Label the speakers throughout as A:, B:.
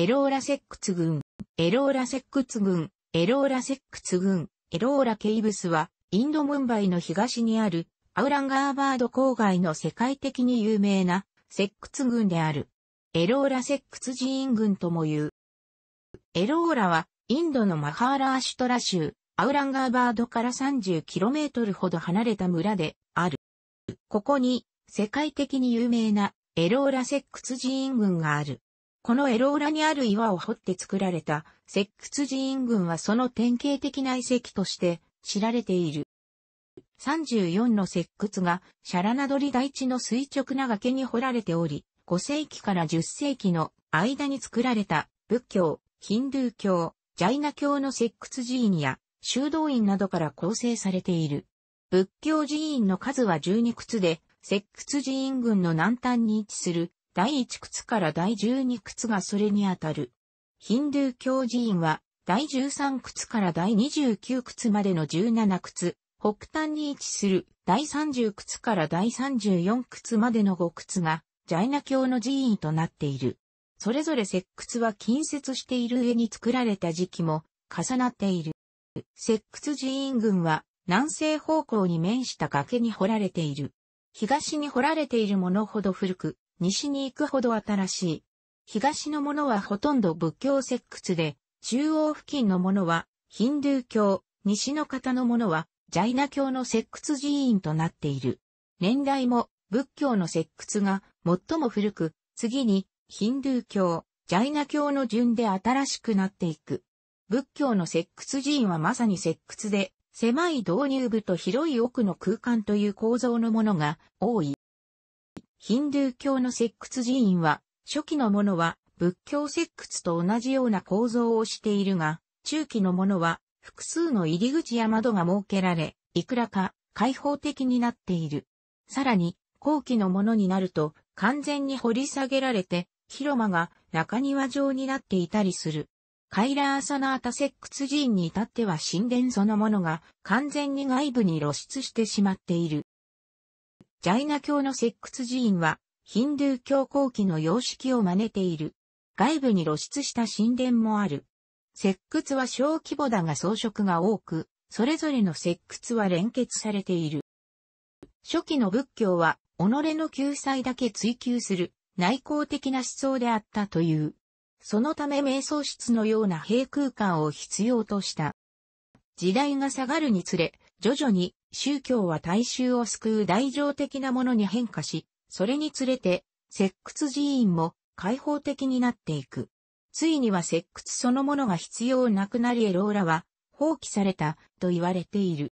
A: エローラセックツ軍、エローラセックツ軍、エローラセックツ軍、エローラケイブスは、インドムンバイの東にある、アウランガーバード郊外の世界的に有名な、セックツ軍である。エローラセックツ寺院軍とも言う。エローラは、インドのマハーラーシュトラ州、アウランガーバードから 30km ほど離れた村である。ここに世界的に有名なエローラセックツ寺院群がある。このエローラにある岩を掘って作られた石窟寺院群はその典型的な遺跡として知られている。34の石窟がシャラナドリ大地の垂直な崖に掘られており、5世紀から10世紀の間に作られた仏教、ヒンドゥー教、ジャイナ教の石窟寺院や修道院などから構成されている。仏教寺院の数は12窟で、石窟寺院群の南端に位置する第1靴から第12靴がそれにあたる。ヒンドゥー教寺院は、第13靴から第29靴までの17靴、北端に位置する第30靴から第34靴までの5靴が、ジャイナ教の寺院となっている。それぞれ石窟は近接している上に作られた時期も重なっている。石窟寺院群は南西方向に面した崖に掘られている。東に掘られているものほど古く、西に行くほど新しい。東のものはほとんど仏教石窟で、中央付近のものはヒンドゥー教、西の方のものはジャイナ教の石窟寺院となっている。年代も仏教の石窟が最も古く、次にヒンドゥー教、ジャイナ教の順で新しくなっていく。仏教の石窟寺院はまさに石窟で、狭い導入部と広い奥の空間という構造のものが多い。ヒンドゥー教の石窟寺院は、初期のものは仏教石窟と同じような構造をしているが、中期のものは複数の入り口や窓が設けられ、いくらか開放的になっている。さらに、後期のものになると完全に掘り下げられて、広間が中庭状になっていたりする。カイラーサナータ石窟寺院に至っては神殿そのものが完全に外部に露出してしまっている。ジャイナ教の石窟寺院は、ヒンドゥー教後期の様式を真似ている。外部に露出した神殿もある。石窟は小規模だが装飾が多く、それぞれの石窟は連結されている。初期の仏教は、己の救済だけ追求する内向的な思想であったという。そのため瞑想室のような平空間を必要とした。時代が下がるにつれ、徐々に宗教は大衆を救う大乗的なものに変化し、それにつれて、石窟寺院も開放的になっていく。ついには石窟そのものが必要なくなりエローラは放棄されたと言われている。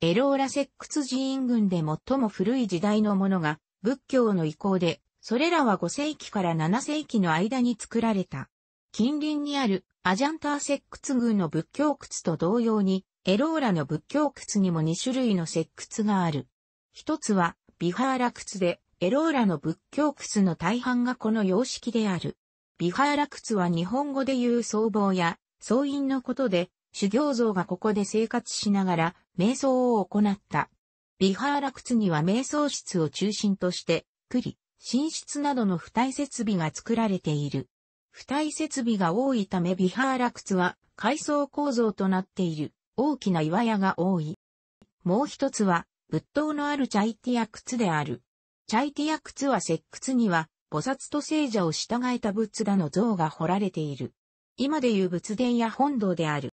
A: エローラ石窟寺院群で最も古い時代のものが仏教の意向で、それらは5世紀から7世紀の間に作られた。近隣にあるアジャンター石窟群の仏教窟と同様にエローラの仏教窟にも2種類の石窟がある。一つは、ビハーラ窟で、エローラの仏教窟の大半がこの様式である。ビハーラ窟は日本語で言う僧帽や、僧院のことで、修行僧がここで生活しながら、瞑想を行った。ビハーラ窟には瞑想室を中心として、栗、寝室などの付帯設備が作られている。付帯設備が多いためビハーラ窟は階層構造となっている。大きな岩屋が多い。もう一つは、仏塔のあるチャイティア靴である。チャイティア靴は石窟には、菩薩と聖者を従えた仏陀の像が彫られている。今でいう仏殿や本堂である。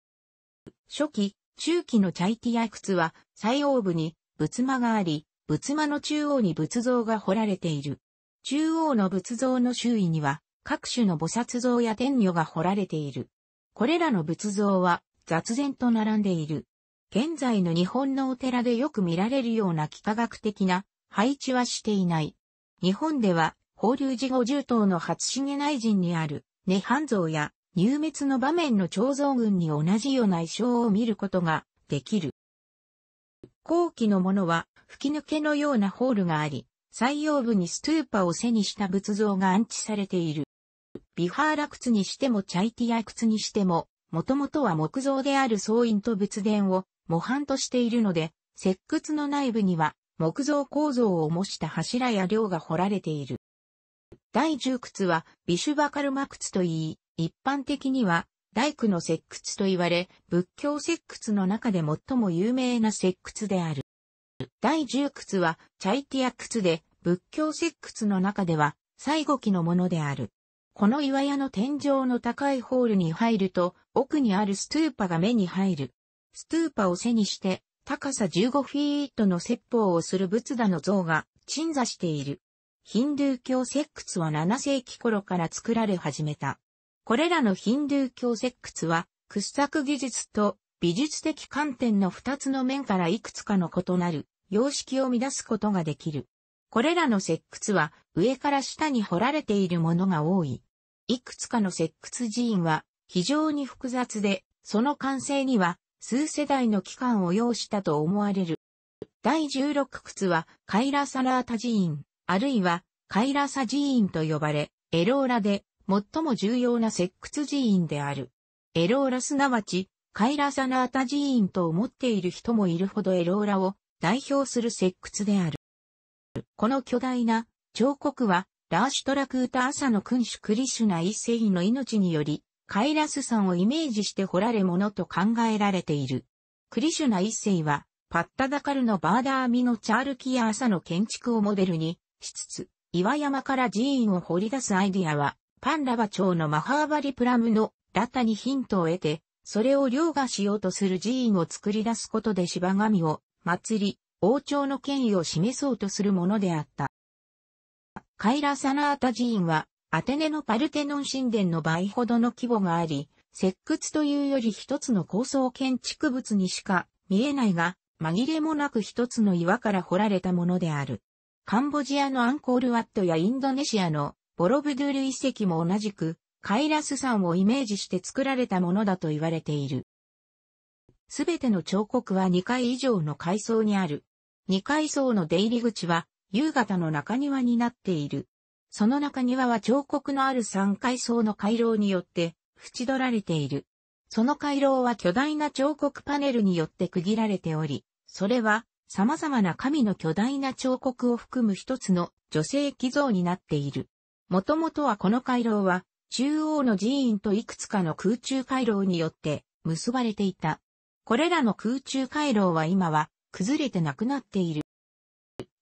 A: 初期、中期のチャイティア靴は、最央部に仏間があり、仏間の中央に仏像が彫られている。中央の仏像の周囲には、各種の菩薩像や天女が彫られている。これらの仏像は、雑然と並んでいる。現在の日本のお寺でよく見られるような幾何学的な配置はしていない。日本では、法隆寺五重塔の初重内陣にある、涅槃像や、入滅の場面の彫像群に同じような衣装を見ることができる。後期のものは、吹き抜けのようなホールがあり、採用部にストゥーパを背にした仏像が安置されている。ビハーラ靴にしてもチャイティア靴にしても、もともとは木造である僧院と仏殿を模範としているので、石窟の内部には木造構造を模した柱や梁が掘られている。第十窟はビシュバカルマ窟といい、一般的には大工の石窟と言われ、仏教石窟の中で最も有名な石窟である。第十窟はチャイティア窟で、仏教石窟の中では最後期のものである。この岩屋の天井の高いホールに入ると、奥にあるストゥーパが目に入る。ストゥーパを背にして、高さ15フィートの説法をする仏陀の像が鎮座している。ヒンドゥー教石窟は7世紀頃から作られ始めた。これらのヒンドゥー教石窟は、掘削技術と美術的観点の2つの面からいくつかの異なる様式を乱すことができる。これらの石窟は上から下に掘られているものが多い。いくつかの石窟寺院は非常に複雑で、その完成には数世代の期間を要したと思われる。第16窟はカイラサラータ寺院、あるいはカイラサ寺院と呼ばれ、エローラで最も重要な石窟寺院である。エローラすなわち、カイラサナータ寺院と思っている人もいるほどエローラを代表する石窟である。この巨大な彫刻はラーシュトラクータ朝の君主クリシュナ一世の命により、カイラス山をイメージして掘られものと考えられている。クリシュナ一世は、パッタダカルのバーダーミのチャールキア朝の建築をモデルにしつつ、岩山から寺院を掘り出すアイディアは、パンラバ町のマハーバリプラムのラタにヒントを得て、それを凌駕しようとする寺院を作り出すことで芝神を祭り、王朝の権威を示そうとするものであった。カイラ・サナータ寺院は、アテネのパルテノン神殿の倍ほどの規模があり、石窟というより一つの高層建築物にしか見えないが、紛れもなく一つの岩から掘られたものである。カンボジアのアンコールワットやインドネシアのボロブドゥル遺跡も同じく、カイラス山をイメージして作られたものだと言われている。すべての彫刻は2階以上の階層にある。2階層の出入り口は夕方の中庭になっている。その中庭は彫刻のある三階層の回廊によって縁取られている。その回廊は巨大な彫刻パネルによって区切られており、それは様々な神の巨大な彫刻を含む一つの女性寄贈になっている。もともとはこの回廊は中央の寺院といくつかの空中回廊によって結ばれていた。これらの空中回廊は今は崩れてなくなっている。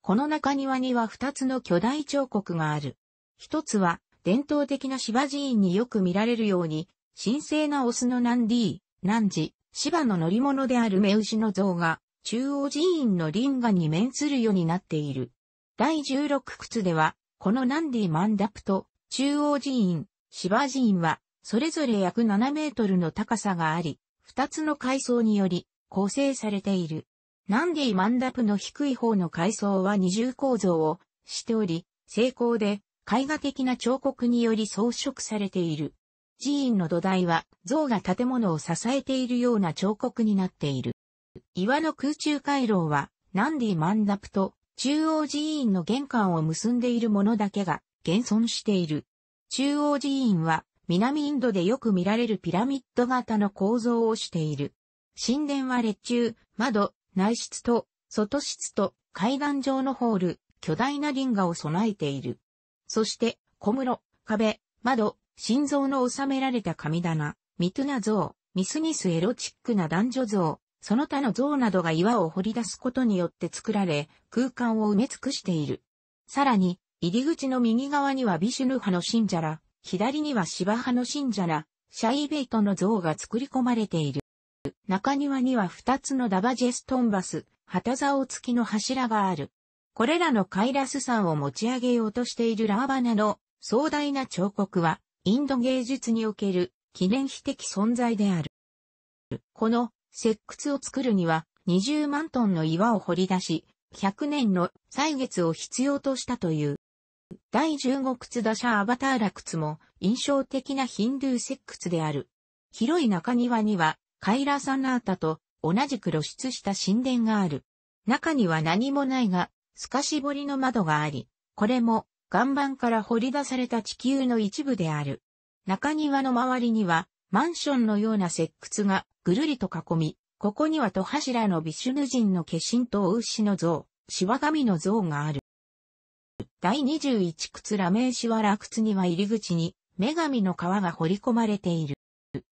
A: この中庭には二つの巨大彫刻がある。一つは、伝統的な芝寺院によく見られるように、神聖なオスのナンディー、ナンジ、芝の乗り物である目牛の像が、中央寺院の林画に面するようになっている。第十六窟では、このナンディマンダプと、中央寺院、芝寺院は、それぞれ約7メートルの高さがあり、二つの階層により構成されている。ナンディマンダプの低い方の階層は二重構造をしており、成功で絵画的な彫刻により装飾されている。寺院の土台は像が建物を支えているような彫刻になっている。岩の空中回廊はナンディマンダプと中央寺院の玄関を結んでいるものだけが現存している。中央寺院は南インドでよく見られるピラミッド型の構造をしている。神殿は列柱、窓、内室と外室と海岸上のホール、巨大なリンガを備えている。そして、小室、壁、窓、心臓の収められた神棚、ミトゥナ像、ミスニスエロチックな男女像、その他の像などが岩を掘り出すことによって作られ、空間を埋め尽くしている。さらに、入り口の右側にはビシュヌ派の信者ら、左にはシバ派の信者ら、シャイベイトの像が作り込まれている。中庭には2つのダバジェストンバス、旗竿付きの柱がある。これらのカイラス山を持ち上げようとしているラーバナの壮大な彫刻は、インド芸術における記念碑的存在である。この石窟を作るには20万トンの岩を掘り出し、100年の歳月を必要としたという。第15窟打者アバターラ窟も印象的なヒンドゥー石窟である。広い中庭にはカイラサナータと同じく露出した神殿がある。中には何もないが、透かし彫りの窓があり、これも岩盤から掘り出された地球の一部である。中庭の周りにはマンションのような石窟がぐるりと囲み、ここには戸柱のビシュヌ人の化身と牛の像、シワ神の像がある。第21窟ラメーシワラ窟には入り口に女神の皮が掘り込まれている。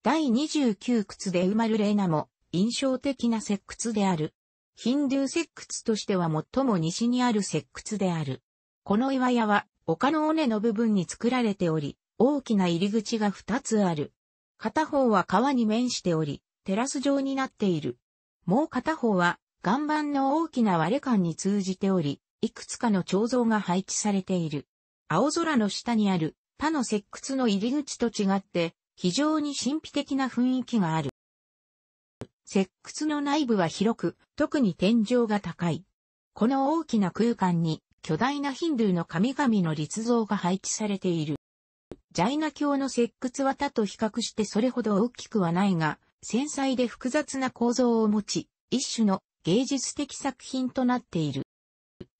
A: 第29窟で埋まるレーナも印象的な石窟である。ヒンドゥー石窟としては最も西にある石窟である。この岩屋は丘の尾根の部分に作られており、大きな入り口が2つある。片方は川に面しており、テラス状になっている。もう片方は岩盤の大きな割れ感に通じており、いくつかの彫像が配置されている。青空の下にある他の石窟の入り口と違って、非常に神秘的な雰囲気がある。石窟の内部は広く、特に天井が高い。この大きな空間に巨大なヒンドゥーの神々の立像が配置されている。ジャイナ教の石窟は他と比較してそれほど大きくはないが、繊細で複雑な構造を持ち、一種の芸術的作品となっている。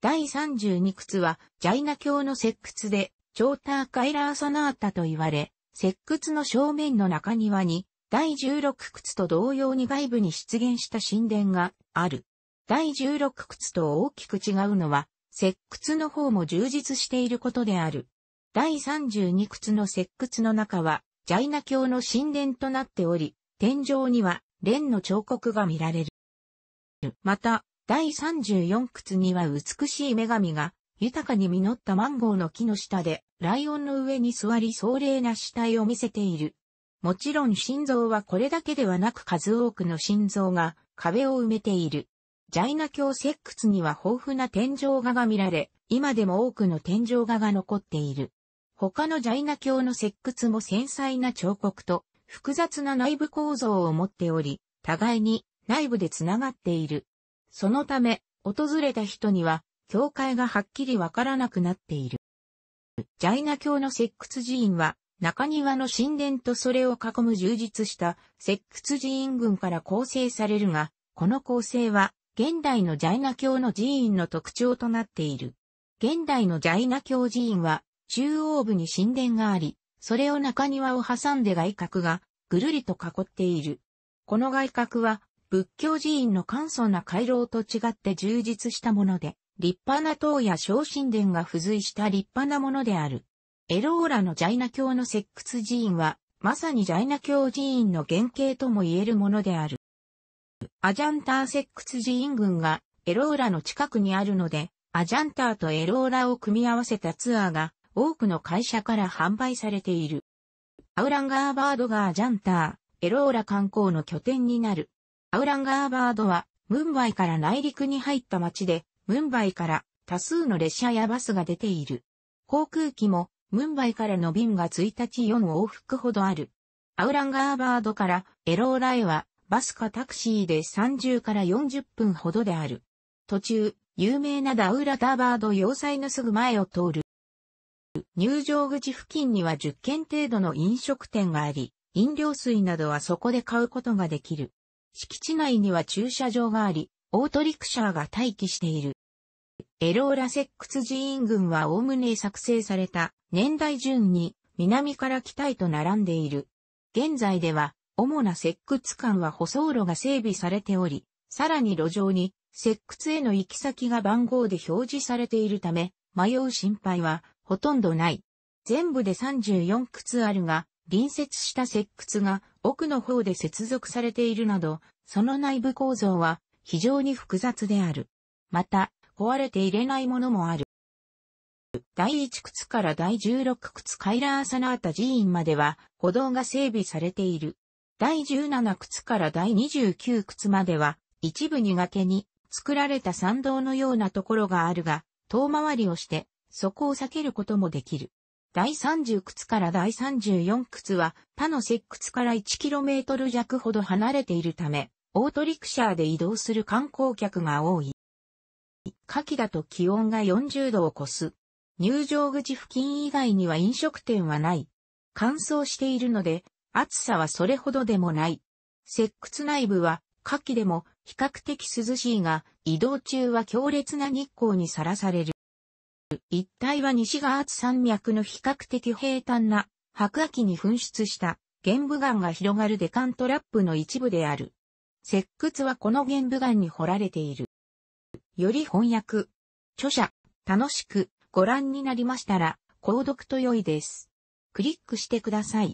A: 第32窟はジャイナ教の石窟で、チョーターカイラーサナータと言われ、石窟の正面の中庭に、第16窟と同様に外部に出現した神殿がある。第16窟と大きく違うのは、石窟の方も充実していることである。第32窟の石窟の中は、ジャイナ教の神殿となっており、天井には、蓮の彫刻が見られる。また、第34窟には美しい女神が豊かに実ったマンゴーの木の下で、ライオンの上に座り壮麗な死体を見せている。もちろん心臓はこれだけではなく数多くの心臓が壁を埋めている。ジャイナ教石窟には豊富な天井画が見られ、今でも多くの天井画が残っている。他のジャイナ教の石窟も繊細な彫刻と複雑な内部構造を持っており、互いに内部で繋がっている。そのため、訪れた人には教会がはっきりわからなくなっている。ジャイナ教の石窟寺院は、中庭の神殿とそれを囲む充実した石窟寺院群から構成されるが、この構成は、現代のジャイナ教の寺院の特徴となっている。現代のジャイナ教寺院は、中央部に神殿があり、それを中庭を挟んで外角がぐるりと囲っている。この外角は仏教寺院の簡素な回廊と違って充実したもので、立派な塔や昇神殿が付随した立派なものである。エローラのジャイナ教の石窟寺院は、まさにジャイナ教寺院の原型とも言えるものである。アジャンター石窟寺院群がエローラの近くにあるので、アジャンターとエローラを組み合わせたツアーが多くの会社から販売されている。アウランガーバードがアジャンター、エローラ観光の拠点になる。アウランガーバードは、ムンバイから内陸に入った町で、ムンバイから多数の列車やバスが出ている。航空機も、ムンバイからの便が1日4往復ほどある。アウランガーバードからエローラへは、バスかタクシーで30から40分ほどである。途中、有名なダウラターバード要塞のすぐ前を通る。入場口付近には10軒程度の飲食店があり、飲料水などはそこで買うことができる。敷地内には駐車場があり、オートリクシャーが待機している。エローラセックス寺院群はおおむね作成された年代順に南から北へと並んでいる。現在では主な石窟館は舗装路が整備されており、さらに路上に石窟への行き先が番号で表示されているため、迷う心配はほとんどない。全部で34窟あるが、隣接した石窟が奥の方で接続されているなど、その内部構造は非常に複雑である。また、壊れていれないものもある。第1靴から第16靴カイラーサナータ寺院までは歩道が整備されている。第17靴から第29靴までは一部苦手に作られた参道のようなところがあるが、遠回りをしてそこを避けることもできる。第30靴から第34靴は他の石窟から 1km 弱ほど離れているため、オートリクシャーで移動する観光客が多い。夏季だと気温が40度を超す。入場口付近以外には飲食店はない。乾燥しているので、暑さはそれほどでもない。石窟内部は、夏季でも比較的涼しいが、移動中は強烈な日光にさらされる。一帯は西側ー山脈の比較的平坦な白亜紀に噴出した玄武岩が広がるデカントラップの一部である。石窟はこの玄武岩に掘られている。より翻訳、著者、楽しくご覧になりましたら、購読と良いです。クリックしてください。